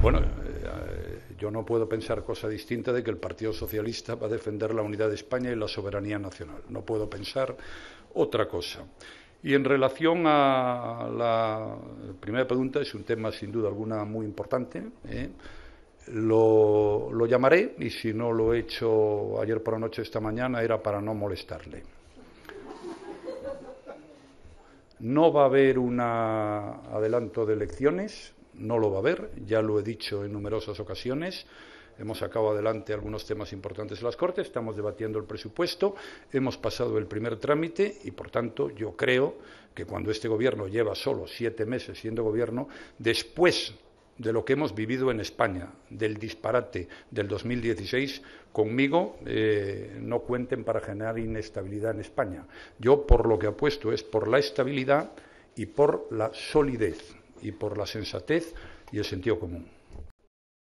Bueno, eh, yo no puedo pensar cosa distinta de que el Partido Socialista va a defender la unidad de España y la soberanía nacional. No puedo pensar otra cosa. Y en relación a la primera pregunta, es un tema sin duda alguna muy importante. ¿eh? Lo, lo llamaré y si no lo he hecho ayer por la noche, esta mañana, era para no molestarle. No va a haber un adelanto de elecciones, no lo va a haber, ya lo he dicho en numerosas ocasiones. Hemos sacado adelante algunos temas importantes en las Cortes, estamos debatiendo el presupuesto, hemos pasado el primer trámite y, por tanto, yo creo que cuando este Gobierno lleva solo siete meses siendo Gobierno, después de lo que hemos vivido en España, del disparate del 2016, conmigo eh, no cuenten para generar inestabilidad en España. Yo por lo que apuesto es por la estabilidad y por la solidez y por la sensatez y el sentido común.